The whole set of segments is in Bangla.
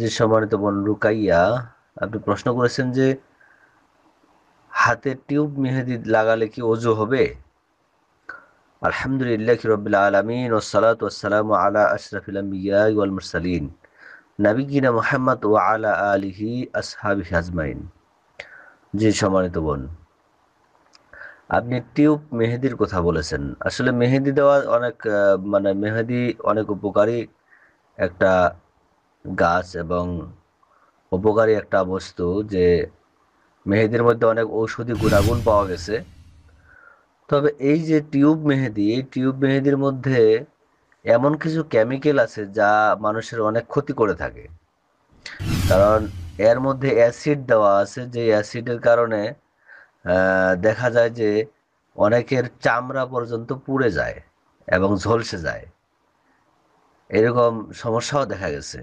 যে সম্মানিত বোন রুকাইয়া আপনি প্রশ্ন করেছেন যে হাতে টিউব মেহেদি লাগালে কি অজু হবে আলহামদুলিল্লাহ রবিল আলমিন ও ওসালাম আলা আশরাফিল ওয়াল মুরসালিন নাবিগিনা মোহাম্মদ ও আলা আলিহি আসহাবি হাজমাইন জি সম্মানিত বোন আপনি টিউব মেহেদির কথা বলেছেন আসলে মেহেদি দেওয়া অনেক মানে মেহেদি অনেক উপকারী একটা গাছ এবং উপকারী একটা বস্তু যে মেহেদির মধ্যে অনেক ঔষধি গুণাগুণ পাওয়া গেছে তবে এই যে টিউব মেহেদি এই টিউব মেহেদির মধ্যে এমন কিছু কেমিক্যাল আছে যা মানুষের অনেক ক্ষতি করে থাকে কারণ এর মধ্যে অ্যাসিড দেওয়া আছে যে অ্যাসিডের কারণে দেখা যায় যে অনেকের চামড়া পর্যন্ত পুড়ে যায় এবং ঝলসে যায় এরকম সমস্যাও দেখা গেছে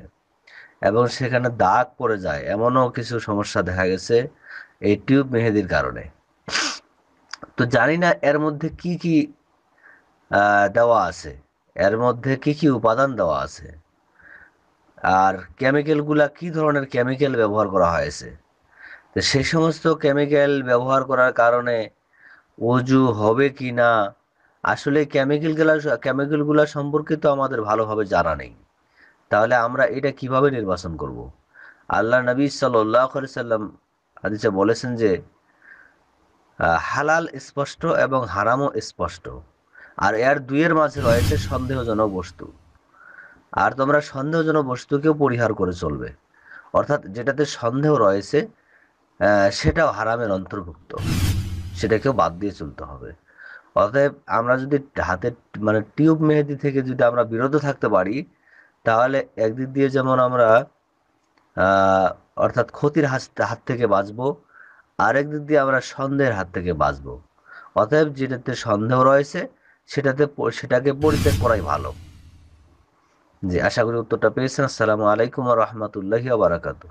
এবং সেখানে দাগ পড়ে যায় এমনও কিছু সমস্যা দেখা গেছে এই টিউব মেহেদির কারণে তো জানি না এর মধ্যে কি কি দেওয়া আছে এর মধ্যে কি কি উপাদান দেওয়া আছে আর কেমিক্যালগুলা কি ধরনের কেমিক্যাল ব্যবহার করা হয়েছে তো সেই সমস্ত কেমিক্যাল ব্যবহার করার কারণে অজু হবে কি না আসলে কেমিক্যালগুলা কেমিক্যালগুলা সম্পর্কে তো আমাদের ভালোভাবে জানা নেই তাহলে আমরা এটা কিভাবে নির্বাচন করব। আল্লাহ নবী সাল্লি সাল্লাম আদিসে বলেছেন যে হালাল স্পষ্ট এবং হারামও স্পষ্ট আর এর দুইয়ের মাঝে রয়েছে সন্দেহজনক বস্তু আর তোমরা সন্দেহজনক বস্তুকেও পরিহার করে চলবে অর্থাৎ যেটাতে সন্দেহ রয়েছে সেটাও হারামের অন্তর্ভুক্ত সেটাকেও বাদ দিয়ে চলতে হবে অতএব আমরা যদি হাতের মানে টিউব মেহেদি থেকে যদি আমরা বিরত থাকতে পারি তাহলে একদিক দিয়ে যেমন আমরা অর্থাৎ ক্ষতির হাত থেকে বাঁচবো আরেক দিক দিয়ে আমরা সন্দেহের হাত থেকে বাঁচবো অতএব যেটাতে সন্দেহ রয়েছে সেটাতে সেটাকে পরিত্যাগ করাই ভালো জি আশা করি উত্তরটা পেয়েছেন আসসালামু আলাইকুম রহমতুল্লাহি আবরাকাতু